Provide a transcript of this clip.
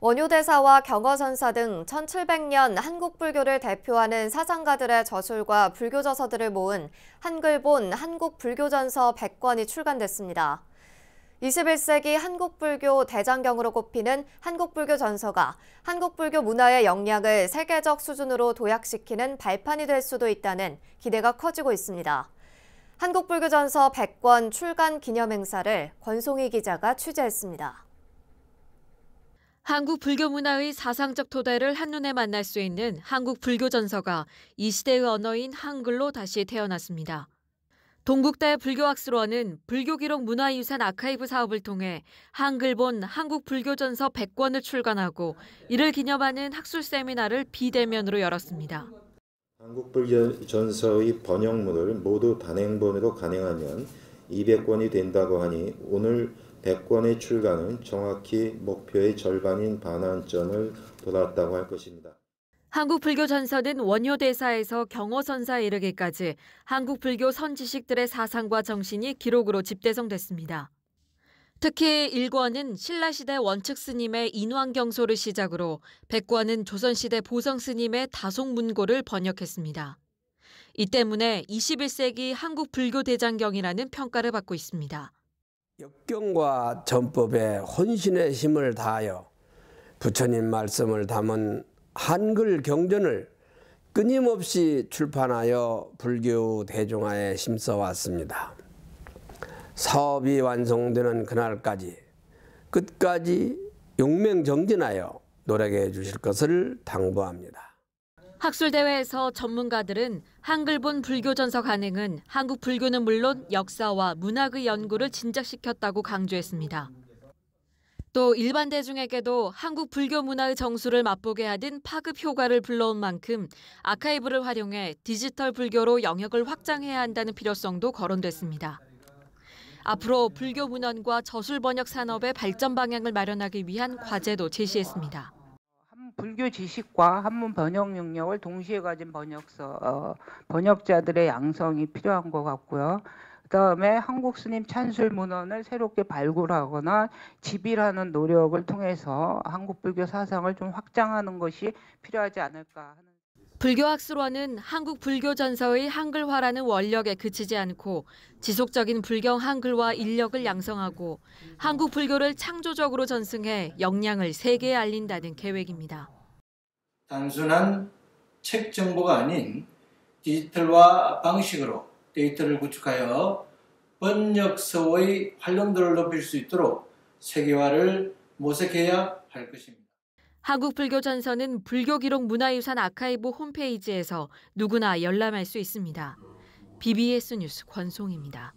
원효대사와 경어선사 등 1700년 한국불교를 대표하는 사상가들의 저술과 불교저서들을 모은 한글본 한국불교전서 100권이 출간됐습니다. 21세기 한국불교 대장경으로 꼽히는 한국불교 전서가 한국불교 문화의 역량을 세계적 수준으로 도약시키는 발판이 될 수도 있다는 기대가 커지고 있습니다. 한국불교 전서 100권 출간 기념 행사를 권송희 기자가 취재했습니다. 한국 불교 문화의 사상적 토대를 한눈에 만날 수 있는 한국 불교 전서가 이 시대의 언어인 한글로 다시 태어났습니다. 동국대 불교학술원은 불교기록 문화유산 아카이브 사업을 통해 한글본 한국 불교전서 100권을 출간하고 이를 기념하는 학술 세미나를 비대면으로 열었습니다. 한국 불교전서의 번역문을 모두 단행본으로 가능하면 200권이 된다고 하니 오늘 100권의 출간은 정확히 목표의 절반인 반환점을 돌았다고 할 것입니다. 한국불교전서는 원효대사에서 경호선사에 이르기까지 한국불교 선지식들의 사상과 정신이 기록으로 집대성됐습니다. 특히 1권은 신라시대 원측스님의 인왕경소를 시작으로 100권은 조선시대 보성스님의 다송문고를 번역했습니다. 이 때문에 21세기 한국불교대장경이라는 평가를 받고 있습니다. 역경과 전법에 혼신의 힘을 다하여 부처님 말씀을 담은 한글 경전을 끊임없이 출판하여 불교 대중화에 심써왔습니다. 사업이 완성되는 그날까지 끝까지 용맹정진하여 노력해 주실 것을 당부합니다. 학술대회에서 전문가들은 한글본 불교 전서 간행은 한국 불교는 물론 역사와 문학의 연구를 진작시켰다고 강조했습니다. 또 일반 대중에게도 한국 불교 문화의 정수를 맛보게 하는 파급 효과를 불러온 만큼 아카이브를 활용해 디지털 불교로 영역을 확장해야 한다는 필요성도 거론됐습니다. 앞으로 불교 문헌과 저술 번역 산업의 발전 방향을 마련하기 위한 과제도 제시했습니다. 불교 지식과 한문 번역 능력을 동시에 가진 번역서 어, 번역자들의 양성이 필요한 것 같고요. 그다음에 한국 스님 찬술 문헌을 새롭게 발굴하거나 집일하는 노력을 통해서 한국 불교 사상을 좀 확장하는 것이 필요하지 않을까 하는. 불교학술원은 한국 불교전서의 한글화라는 원력에 그치지 않고 지속적인 불경 한글화 인력을 양성하고 한국 불교를 창조적으로 전승해 역량을 세계에 알린다는 계획입니다. 단순한 책 정보가 아닌 디지털화 방식으로 데이터를 구축하여 번역서의 활용도를 높일 수 있도록 세계화를 모색해야 할 것입니다. 한국불교전선은 불교기록 문화유산 아카이브 홈페이지에서 누구나 열람할 수 있습니다. BBS 뉴스 권송입니다.